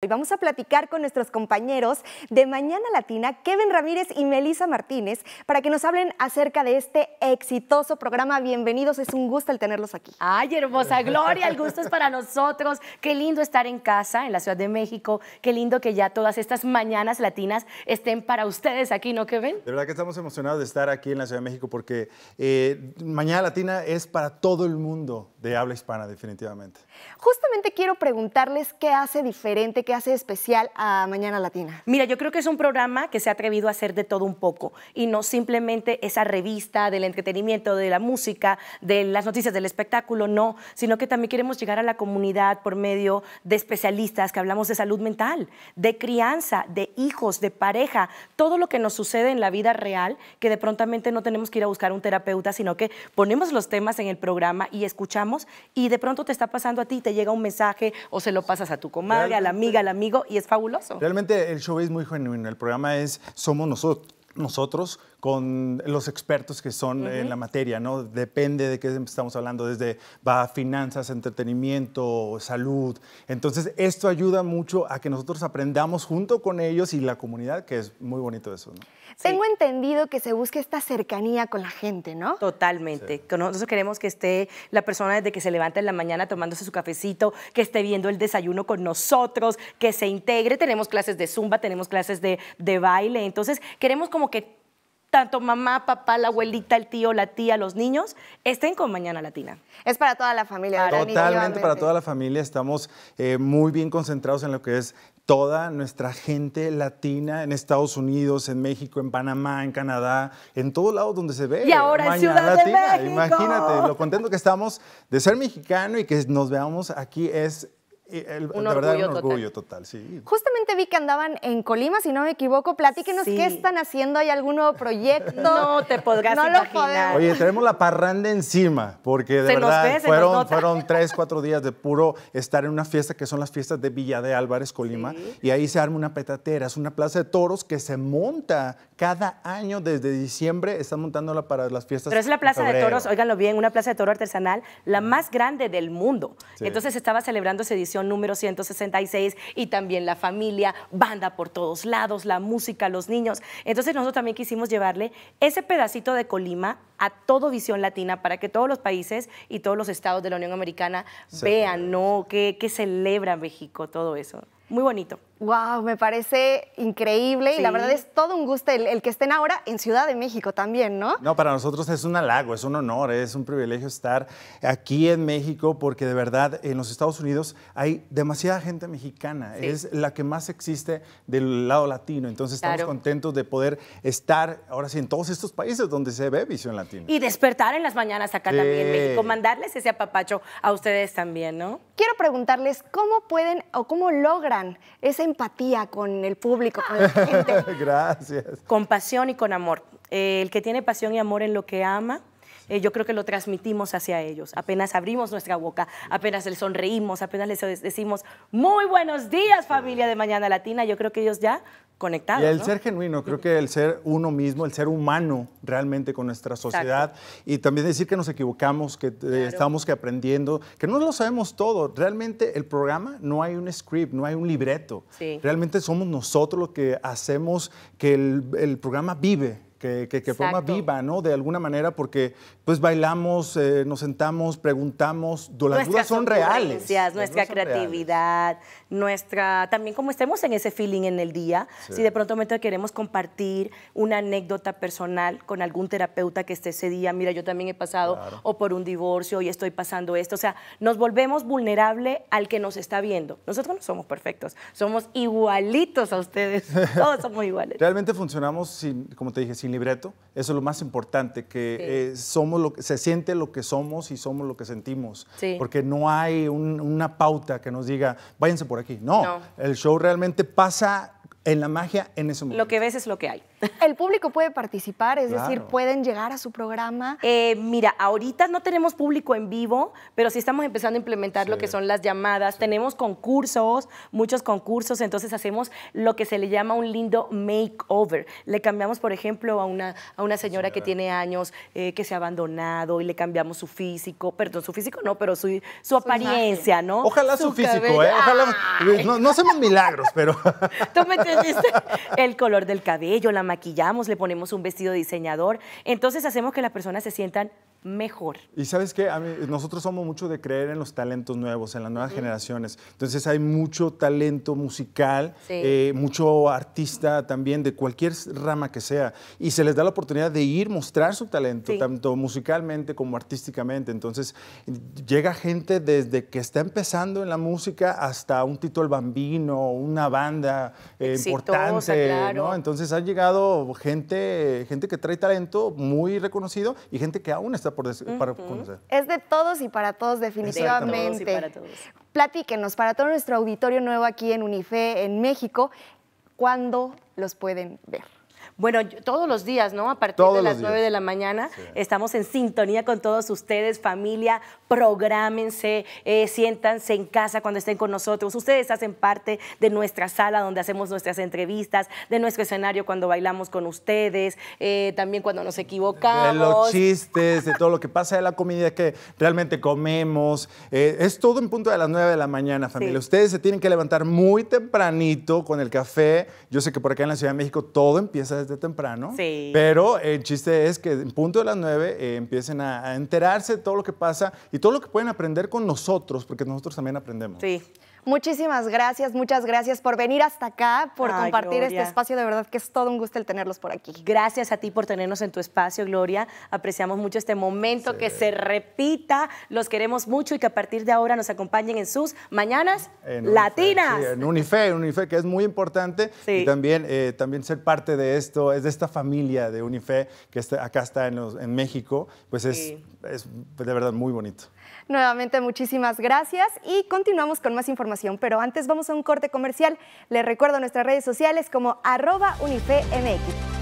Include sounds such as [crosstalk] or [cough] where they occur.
Hoy vamos a platicar con nuestros compañeros de Mañana Latina, Kevin Ramírez y Melisa Martínez, para que nos hablen acerca de este exitoso programa. Bienvenidos, es un gusto el tenerlos aquí. Ay, hermosa Gloria, el gusto es para nosotros. Qué lindo estar en casa, en la Ciudad de México. Qué lindo que ya todas estas mañanas latinas estén para ustedes aquí, ¿no, Kevin? De verdad que estamos emocionados de estar aquí en la Ciudad de México porque eh, Mañana Latina es para todo el mundo de habla hispana, definitivamente. Justamente quiero preguntarles qué hace diferente, qué hace especial a Mañana Latina. Mira, yo creo que es un programa que se ha atrevido a hacer de todo un poco y no simplemente esa revista del entretenimiento, de la música, de las noticias del espectáculo, no, sino que también queremos llegar a la comunidad por medio de especialistas que hablamos de salud mental, de crianza, de hijos, de pareja, todo lo que nos sucede en la vida real, que de prontamente no tenemos que ir a buscar un terapeuta, sino que ponemos los temas en el programa y escuchamos y de pronto te está pasando a ti, te llega un mensaje o se lo pasas a tu comadre, a la amiga, al amigo y es fabuloso. Realmente el show es muy genuino, el programa es somos nosotros nosotros con los expertos que son en la materia, ¿no? Depende de qué estamos hablando, desde va finanzas, entretenimiento, salud. Entonces, esto ayuda mucho a que nosotros aprendamos junto con ellos y la comunidad, que es muy bonito eso, ¿no? Tengo entendido que se busca esta cercanía con la gente, ¿no? Totalmente. Nosotros queremos que esté la persona desde que se levanta en la mañana tomándose su cafecito, que esté viendo el desayuno con nosotros, que se integre. Tenemos clases de zumba, tenemos clases de, de baile. Entonces, queremos como que tanto mamá, papá, la abuelita, el tío, la tía, los niños, estén con Mañana Latina. Es para toda la familia. Totalmente para toda la familia. Estamos eh, muy bien concentrados en lo que es toda nuestra gente latina en Estados Unidos, en México, en Panamá, en Canadá, en todo lado donde se ve. Y ahora en Ciudad de México. Imagínate lo contento que estamos de ser mexicano y que nos veamos aquí es eh, un verdad, orgullo total, Justamente vi que andaban en Colima, si no me equivoco. Platíquenos qué están haciendo, ¿hay algún nuevo proyecto? [laughs] No te podrás imaginar. Oye, tenemos la parranda encima, porque de verdad fueron, fueron [laughs] tres, cuatro días de puro estar en una fiesta que son las fiestas de Villa de Álvarez, Colima, y ahí se arma una petatera, es una plaza de toros que se monta cada año desde diciembre, están montándola para las fiestas. Pero es la plaza de toros, óiganlo bien, una plaza de toro artesanal, la mm. más grande del mundo. Entonces estaba celebrando esa edición número 166 y también la familia, banda por todos lados, la música, los niños. Entonces nosotros también quisimos llevarle ese pedacito de Colima a todo Visión Latina para que todos los países y todos los estados de la Unión Americana vean, ¿no? Que, que celebra México, todo eso. Muy bonito. Wow, me parece increíble y la verdad es todo un gusto el, que estén ahora en Ciudad de México también, ¿no? No, para nosotros es un halago, es un honor, es un privilegio estar aquí en México porque de verdad en los Estados Unidos hay demasiada gente mexicana, es la que más existe del lado latino, entonces estamos contentos de poder estar ahora sí en todos estos países donde se ve visión latina. Y despertar en las mañanas acá también en México, mandarles ese apapacho a ustedes también, ¿no? Quiero preguntarles cómo pueden o cómo logran ese empatía con el público, con la gente. [laughs] Gracias. Con pasión y con amor. el que tiene pasión y amor en lo que ama, eh, yo creo que lo transmitimos hacia ellos. Apenas abrimos nuestra boca, apenas les sonreímos, apenas les decimos muy buenos días familia de Mañana Latina, yo creo que ellos ya conectados. Y el ser genuino, creo que el ser uno mismo, el ser humano realmente con nuestra sociedad y también decir que nos equivocamos, que eh, estamos que aprendiendo, que no lo sabemos todo. Realmente el programa no hay un script, no hay un libreto. Realmente somos nosotros los que hacemos que el, el programa vive que, forma viva, ¿no? De alguna manera, porque pues bailamos, eh, nos sentamos, preguntamos, las dudas son reales. Nuestra creatividad, nuestra, también como estemos en ese feeling en el día, si de pronto queremos compartir una anécdota personal con algún terapeuta que esté ese día, mira, yo también he pasado o por un divorcio y estoy pasando esto, o sea, nos volvemos vulnerable al que nos está viendo. Nosotros no somos perfectos, somos igualitos a ustedes, [laughs] todos somos iguales. Realmente funcionamos, sin, como te dije, sin libreto. Eso es lo más importante, que eh, somos lo que, se siente lo que somos y somos lo que sentimos. Porque no hay una pauta que nos diga, váyanse por aquí. no, el show realmente pasa en la magia en ese momento. Lo que ves es lo que hay. [laughs] El público puede participar, es decir, pueden llegar a su programa. Eh, mira, ahorita no tenemos público en vivo, pero sí estamos empezando a implementar lo que son las llamadas. Tenemos concursos, muchos concursos, entonces hacemos lo que se le llama un lindo makeover. Le cambiamos, por ejemplo, a una, a una señora que tiene años, eh, que se ha abandonado y le cambiamos su físico, perdón, su físico no, pero su, su, apariencia, ¿no? Ojalá su, físico, ¿eh? Ojalá. No, hacemos milagros, pero. [laughs] Tú me [laughs] [laughs] Este, el color del cabello, la maquillamos, le ponemos un vestido diseñador. Entonces hacemos que las personas se sientan mejor. Y sabes que nosotros somos mucho de creer en los talentos nuevos, en las nuevas generaciones. Entonces hay mucho talento musical, eh, mucho artista también de cualquier rama que sea. Y se les da la oportunidad de ir, mostrar su talento, tanto musicalmente como artísticamente. Entonces llega gente desde que está empezando en la música hasta un título Bambino, una banda eh, importante. Entonces han llegado gente, gente que trae talento muy reconocido y gente que aún está es de todos y para todos, definitivamente. Platíquenos, para todo nuestro auditorio nuevo aquí en UNIFE, en México, ¿cuándo los pueden ver? Bueno, todos los días, ¿no? A partir de las 9 de la mañana estamos en sintonía con todos ustedes, familia, prográmense, eh, siéntanse en casa cuando estén con nosotros. Ustedes hacen parte de nuestra sala donde hacemos nuestras entrevistas, de nuestro escenario cuando bailamos con ustedes, eh, también cuando nos equivocamos. De los chistes, de todo lo que pasa, de la comida que realmente comemos. Eh, es todo en punto de las 9 de la mañana, familia. Ustedes se tienen que levantar muy tempranito con el café. Yo sé que por acá en la Ciudad de México todo empieza de temprano. Pero eh, el chiste es que en punto de las 9 eh, empiecen a, enterarse de todo lo que pasa y todo lo que pueden aprender con nosotros, porque nosotros también aprendemos. Sí. Muchísimas gracias, muchas gracias por venir hasta acá, por compartir este espacio. De verdad que es todo un gusto el tenerlos por aquí. Gracias a ti por tenernos en tu espacio, Gloria. Apreciamos mucho este momento, que se repita. Los queremos mucho y que a partir de ahora nos acompañen en sus mañanas latinas. en Unife, Unife, que es muy importante. Y también, eh, también ser parte de esto, es de esta familia de Unife que está, acá está en, en México, pues es, es de verdad muy bonito. Nuevamente muchísimas gracias y continuamos con más información, pero antes vamos a un corte comercial. Les recuerdo nuestras redes sociales como arroba unifemx.